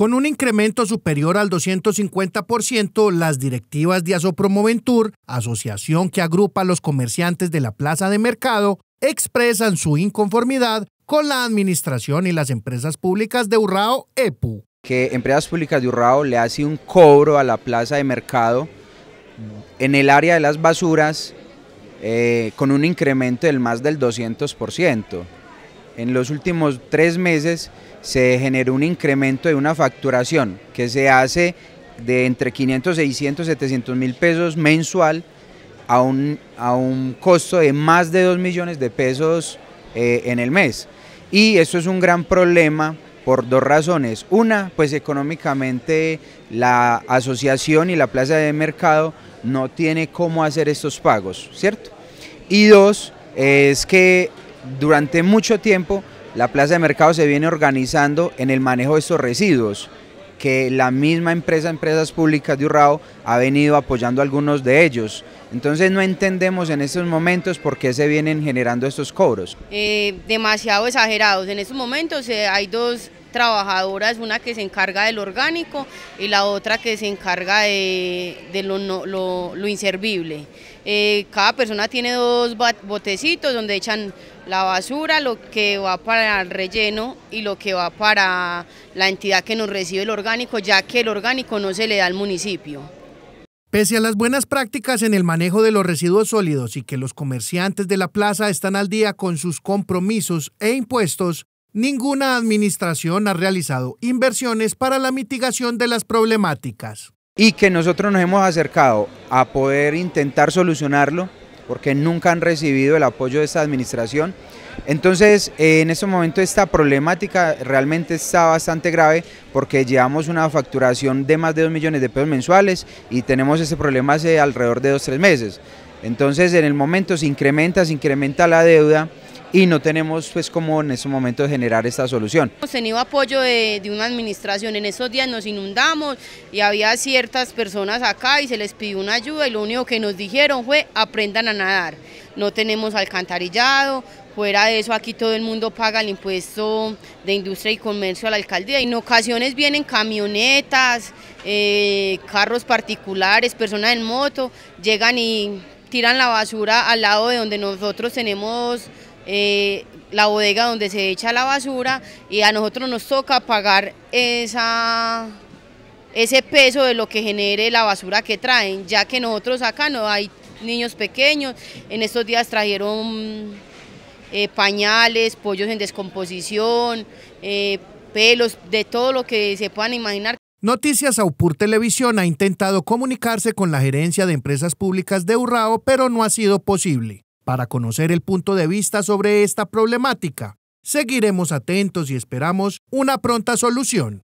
Con un incremento superior al 250%, las directivas de Asopromoventur, asociación que agrupa a los comerciantes de la plaza de mercado, expresan su inconformidad con la administración y las empresas públicas de Urrao EPU. Que Empresas Públicas de Urrao le hace un cobro a la plaza de mercado en el área de las basuras eh, con un incremento del más del 200%. En los últimos tres meses se generó un incremento de una facturación que se hace de entre 500, 600, 700 mil pesos mensual a un, a un costo de más de 2 millones de pesos eh, en el mes. Y eso es un gran problema por dos razones. Una, pues económicamente la asociación y la plaza de mercado no tiene cómo hacer estos pagos, ¿cierto? Y dos, es que durante mucho tiempo la plaza de mercado se viene organizando en el manejo de estos residuos, que la misma empresa, Empresas Públicas de Urrao, ha venido apoyando algunos de ellos. Entonces no entendemos en estos momentos por qué se vienen generando estos cobros. Eh, demasiado exagerados. En estos momentos eh, hay dos trabajadora es una que se encarga del orgánico y la otra que se encarga de, lo, inservible. Eh, cada persona tiene dos botecitos donde echan la basura, lo que va para el relleno y lo que va para la entidad que nos recibe el orgánico, ya que el orgánico no se le da al municipio. Pese a las buenas prácticas en el manejo de los residuos sólidos y que los comerciantes de la plaza están al día con sus compromisos e impuestos, Ninguna administración ha realizado inversiones para la mitigación de las problemáticas. Y que nosotros nos hemos acercado a poder intentar solucionarlo, porque nunca han recibido el apoyo de esta administración. Entonces, eh, en este momento esta problemática realmente está bastante grave porque llevamos una facturación de más de 2 millones de pesos mensuales y tenemos ese problema hace alrededor de 2-3 meses. Entonces, en el momento se incrementa, se incrementa la deuda y no tenemos pues como en ese momento generar esta solución. Hemos tenido apoyo de, una administración, en esos días nos inundamos y había ciertas personas acá y se les pidió una ayuda y lo único que nos dijeron fue aprendan a nadar, no tenemos alcantarillado, fuera de eso aquí todo el mundo paga el impuesto de industria y comercio a la alcaldía, y en ocasiones vienen camionetas, eh, carros particulares, personas en moto, llegan y tiran la basura al lado de donde nosotros tenemos eh, la bodega donde se echa la basura y a nosotros nos toca pagar esa, ese peso de lo que genere la basura que traen, ya que nosotros acá no hay niños pequeños, en estos días trajeron eh, pañales, pollos en descomposición, eh, pelos, de todo lo que se puedan imaginar Noticias Aupur Televisión ha intentado comunicarse con la gerencia de empresas públicas de Urrao, pero no ha sido posible. Para conocer el punto de vista sobre esta problemática, seguiremos atentos y esperamos una pronta solución.